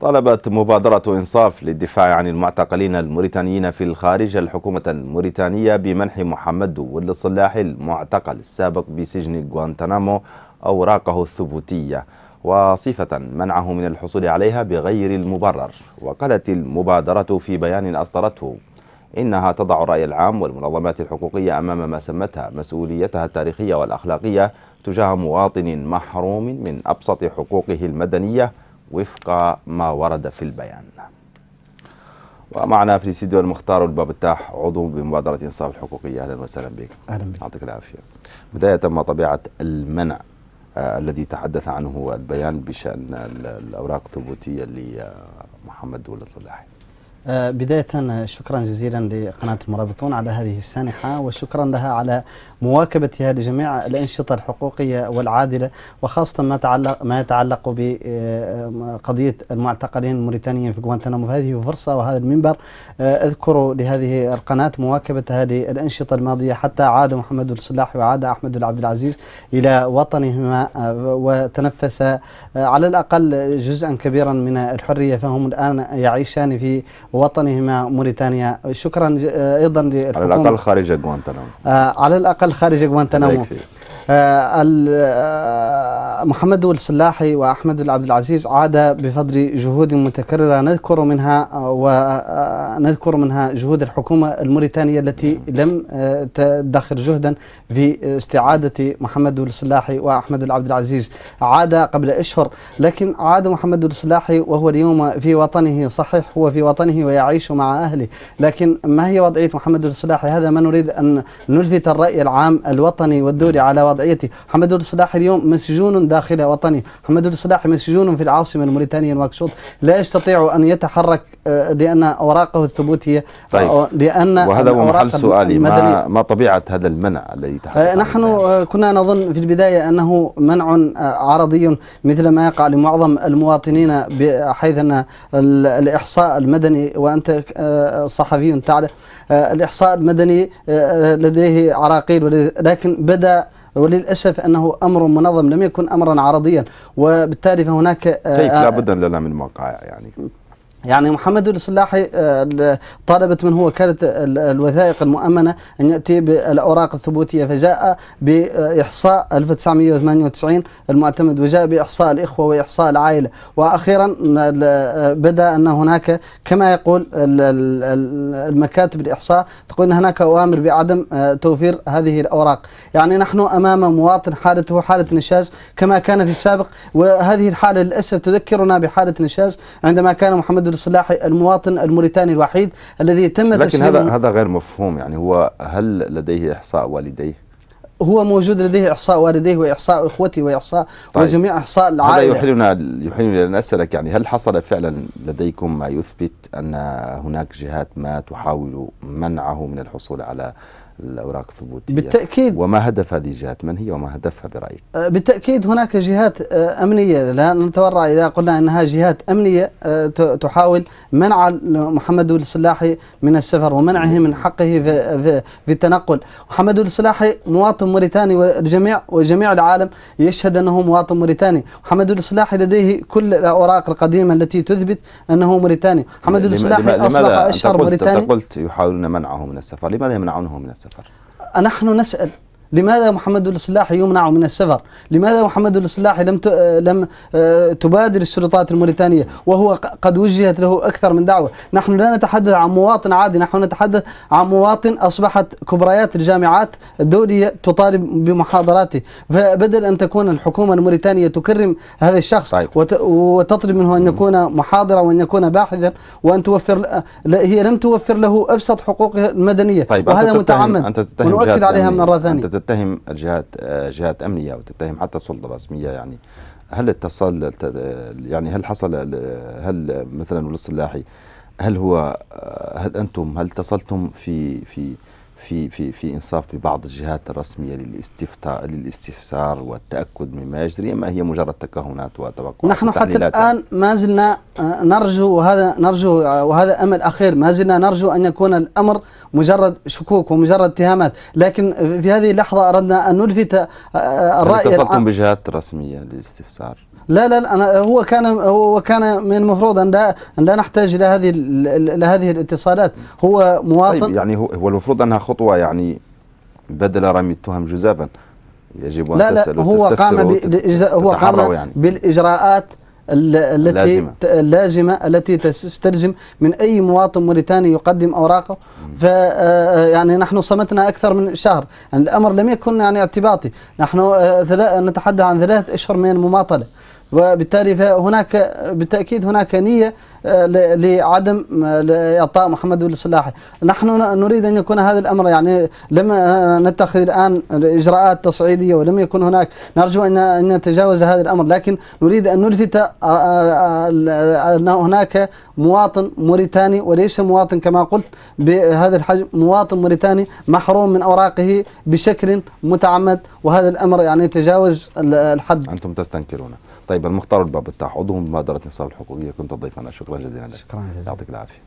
طلبت مبادرة إنصاف للدفاع عن المعتقلين الموريتانيين في الخارج الحكومة الموريتانية بمنح محمد دول الصلاح المعتقل السابق بسجن غوانتنامو أوراقه الثبوتية وصفة منعه من الحصول عليها بغير المبرر وقالت المبادرة في بيان أصدرته إنها تضع الرأي العام والمنظمات الحقوقية أمام ما سمتها مسؤوليتها التاريخية والأخلاقية تجاه مواطن محروم من أبسط حقوقه المدنية وفق ما ورد في البيان ومعنا في الاستديو المختار الباب التاح عضو بمبادره انصاف الحقوقيه اهلا وسهلا بك اهلا بك يعطيك العافيه بدايه ما طبيعه المنع آه الذي تحدث عنه البيان بشان الاوراق الثبوتيه لمحمد دوله صلاحي آه، بداية آه، شكرا جزيلا لقناة المرابطون على هذه السانحة وشكرا لها على مواكبتها لجميع الأنشطة الحقوقية والعادلة وخاصة ما تعلق ما يتعلق بقضية آه، المعتقلين الموريتانيين في غوانتنامو هذه فرصة وهذا المنبر أذكر لهذه القناة مواكبتها للأنشطة الماضية حتى عاد محمد الصلاح وعاد أحمد عبد العزيز إلى وطنهما وتنفس على الأقل جزءا كبيرا من الحرية فهم الآن يعيشان في وطنهما موريتانيا شكرا آه، ايضا للحكومه على الاقل خارج غوانتنامو آه، على الاقل خارج غوانتنامو آه، محمد السلاحي وأحمد عبد العزيز عاد بفضل جهود متكررة نذكر منها ونذكر منها جهود الحكومة الموريتانية التي لم تدخر جهدا في استعادة محمد السلاحي وأحمد عبد العزيز عاد قبل أشهر لكن عاد محمد السلاحي وهو اليوم في وطنه صحيح هو في وطنه ويعيش مع أهله لكن ما هي وضعية محمد الصلاح هذا ما نريد أن نلفت الرأي العام الوطني والدولي على وضعيته محمد الصلاح اليوم مسجون داخل وطنه محمد الصلاح مسجون في العاصمة الموريتانية نواكشوط لا يستطيع أن يتحرك لأن أوراقه الثبوتية طيب. لأن وهذا هو محل سؤالي ما, ما طبيعة هذا المنع الذي تحدث آه، نحن آه، كنا نظن في البداية أنه منع آه، عرضي مثل ما يقع لمعظم المواطنين بحيث أن الإحصاء المدني وأنت صحفي تعرف الإحصاء المدني لديه عراقيل لكن بدأ وللاسف انه امر منظم لم يكن امرا عرضيا وبالتالي فهناك كيف لابد لنا من موقع يعني يعني محمد السلاحي آه، طالبت من هو وكالة الوثائق المؤمنة أن يأتي بالأوراق الثبوتية فجاء بإحصاء 1998 المعتمد وجاء بإحصاء الإخوة وإحصاء العائلة وأخيرا بدأ أن هناك كما يقول المكاتب الإحصاء تقول أن هناك أوامر بعدم آه، توفير هذه الأوراق يعني نحن أمام مواطن حالته حالة نشاز كما كان في السابق وهذه الحالة للأسف تذكرنا بحالة نشاز عندما كان محمد لصلاح المواطن الموريتاني الوحيد الذي تم لكن هذا هذا غير مفهوم يعني هو هل لديه إحصاء والديه؟ هو موجود لديه إحصاء والديه وإحصاء إخوتي وإحصاء طيب. وجميع إحصاء العائلة هذا يحيلنا يحيلنا ان اسالك يعني هل حصل فعلا لديكم ما يثبت أن هناك جهات ما تحاول منعه من الحصول على الأوراق الثبوتية بالتأكيد وما هدف هذه الجهات من هي وما هدفها برأيك أه، بالتأكيد هناك جهات أه، أمنية لا نتورع إذا قلنا أنها جهات أمنية أه، تحاول منع محمد السلاحي من السفر ومنعه من حقه في, في, في التنقل محمد السلاحي مواطن موريتاني والجميع وجميع العالم يشهد أنه مواطن موريتاني محمد السلاحي لديه كل الأوراق القديمة التي تثبت أنه موريتاني محمد السلاحي أصبح أشهر موريتاني قلت يحاولون منعه من السفر لماذا يمنعونه من السفر السفر؟ نحن نسأل لماذا محمد السلاحي يمنع من السفر لماذا محمد السلاحي لم آه، لم آه، تبادر السلطات الموريتانية وهو قد وجهت له أكثر من دعوة نحن لا نتحدث عن مواطن عادي نحن نتحدث عن مواطن أصبحت كبريات الجامعات الدولية تطالب بمحاضراته فبدل أن تكون الحكومة الموريتانية تكرم هذا الشخص صحيح. وتطلب منه أن يكون محاضرا وأن يكون باحثا وأن توفر هي لم توفر له أبسط حقوقه المدنية طيب وهذا متعمد ونؤكد عليها يعني مرة ثانية تتهم الجهات آه، جهات امنيه وتتهم حتى السلطه الرسميه يعني هل اتصل يعني هل حصل هل مثلا ولي الصلاحي هل هو آه، هل انتم هل اتصلتم في في في في في انصاف ببعض الجهات الرسميه للاستفتاء للاستفسار والتاكد مما يجري اما هي مجرد تكهنات وتوقعات نحن حتى الان ما زلنا نرجو وهذا نرجو آه، وهذا امل اخير ما زلنا نرجو ان يكون الامر مجرد شكوك ومجرد اتهامات لكن في هذه اللحظه اردنا ان نلفت آه، آه، الراي اتصلتم بجهات رسميه للاستفسار لا لا, لا أنا هو كان هو كان من المفروض ان لا ان لا نحتاج الى هذه الى هذه الاتصالات هو مواطن طيب يعني هو, هو المفروض انها خطوه يعني بدل رمي التهم جزافا يجب ان لا لا هو قام هو قام يعني. بالاجراءات التي اللازمة التي تستلزم من أي مواطن موريتاني يقدم أوراقه ف آه، آه، يعني نحن صمتنا أكثر من شهر يعني الأمر لم يكن يعني اعتباطي نحن آه، نتحدث عن ثلاثة أشهر من المماطلة وبالتالي فهناك بالتأكيد هناك نية آه، لعدم آه، إعطاء محمد بن الصلاحي نحن نريد أن يكون هذا الأمر يعني لم آه، نتخذ الآن إجراءات تصعيدية ولم يكن هناك نرجو أن نتجاوز هذا الأمر لكن نريد أن نلفت أن هناك مواطن موريتاني وليس مواطن كما قلت بهذا الحجم مواطن موريتاني محروم من أوراقه بشكل متعمد وهذا الأمر يعني تجاوز الحد أنتم تستنكرونه طيب المختار الباب بتاع عضو مبادره الانصاف الحقوقيه كنت ضيفنا شكرا جزيلا لك شكرا جزيلا يعطيك العافيه